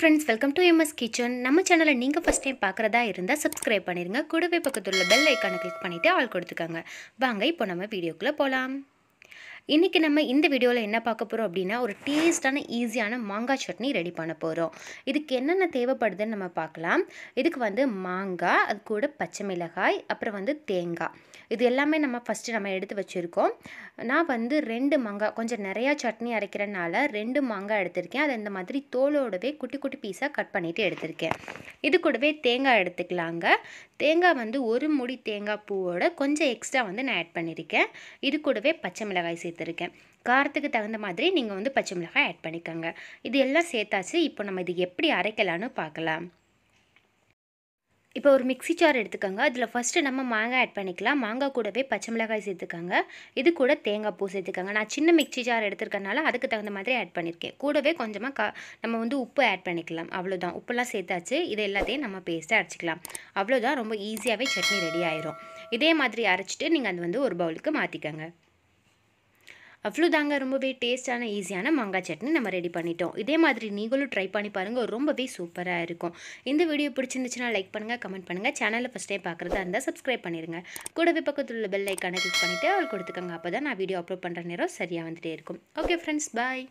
friends welcome to MS kitchen நம்ம சேனலை நீங்கள் ஃபஸ்ட் டைம் பார்க்குறதா இருந்தால் சப்ஸ்கிரைப் பண்ணிடுங்க கூடவே பக்கத்தில் உள்ள பெல் ஐக்கானை கிளிக் பண்ணிவிட்டு ஆள் கொடுத்துக்கோங்க வாங்க இப்போ நம்ம வீடியோக்குள்ளே போகலாம் இன்றைக்கி நம்ம இந்த வீடியோவில் என்ன பார்க்க போகிறோம் அப்படின்னா ஒரு டேஸ்டான ஈஸியான மாங்காய் சட்னி ரெடி பண்ண போகிறோம் இதுக்கு என்னென்ன தேவைப்படுதுன்னு நம்ம பார்க்கலாம் இதுக்கு வந்து மாங்காய் அது கூட பச்சை மிளகாய் அப்புறம் வந்து தேங்காய் இது எல்லாமே நம்ம ஃபஸ்ட்டு நம்ம எடுத்து வச்சுருக்கோம் நான் வந்து ரெண்டு மாங்காய் கொஞ்சம் நிறையா சட்னி அரைக்கிறனால ரெண்டு மாங்காய் எடுத்திருக்கேன் அதை இந்த மாதிரி தோலோடவே குட்டி குட்டி பீஸாக கட் பண்ணிவிட்டு எடுத்திருக்கேன் இது கூடவே தேங்காய் எடுத்துக்கலாங்க தேங்காய் வந்து ஒரு முடி தேங்காய் பூவோட கொஞ்சம் எக்ஸ்ட்ரா வந்து நான் ஆட் பண்ணியிருக்கேன் இது கூடவே பச்சை மிளகாய் சேர்த்து கொடுத்துருக்கேன் காரத்துக்கு தகுந்த மாதிரி நீங்கள் வந்து பச்சை மிளகாய் ஆட் பண்ணிக்கோங்க இது எல்லாம் சேர்த்தாச்சு இப்போ நம்ம இது எப்படி அரைக்கலான்னு பார்க்கலாம் இப்போ ஒரு மிக்சி சார் எடுத்துக்கோங்க அதில் ஃபஸ்ட்டு நம்ம மாங்காய் ஆட் பண்ணிக்கலாம் மாங்காய் கூடவே பச்சை மிளகாய் சேர்த்துக்கோங்க இது கூட தேங்காய் பூ சேர்த்துக்கோங்க நான் சின்ன மிக்சி சார் எடுத்துருக்கனால அதுக்கு தகுந்த மாதிரி ஆட் பண்ணியிருக்கேன் கூடவே கொஞ்சமாக கா நம்ம வந்து உப்பு ஆட் பண்ணிக்கலாம் அவ்வளோதான் உப்புலாம் சேர்த்தாச்சு இது எல்லாத்தையும் நம்ம பேஸ்ட்டாக அரைச்சிக்கலாம் அவ்வளோதான் ரொம்ப ஈஸியாகவே சட்னி ரெடி ஆயிரும் இதே மாதிரி அரைச்சிட்டு நீங்கள் அது வந்து ஒரு பவுலுக்கு மாற்றிக்கோங்க அவ்வளோதாங்க ரொம்பவே டேஸ்ட்டான ஈஸியான மாங்காய் சட்னி நம்ம ரெடி பண்ணிட்டோம் இதே மாதிரி நீங்களும் ட்ரை பண்ணி பாருங்கள் ரொம்பவே சூப்பராக இருக்கும் இந்த வீடியோ பிடிச்சிருந்துச்சுன்னா லைக் பண்ணுங்கள் கமெண்ட் பண்ணுங்கள் சேனலில் ஃபஸ்ட் டைம் பார்க்குறதா இருந்தால் சப்ஸ்கிரைப் பண்ணிடுங்க கூடவே பக்கத்தில் உள்ள பெல் ஐக்கானை கிளிக் பண்ணிவிட்டு அவள் கொடுத்துக்கோங்க அப்போ தான் நான் வீடியோ அப்லோட் பண்ணுற நேரம் சரியாக வந்துகிட்டே இருக்கும் ஓகே ஃப்ரெண்ட்ஸ் பாய்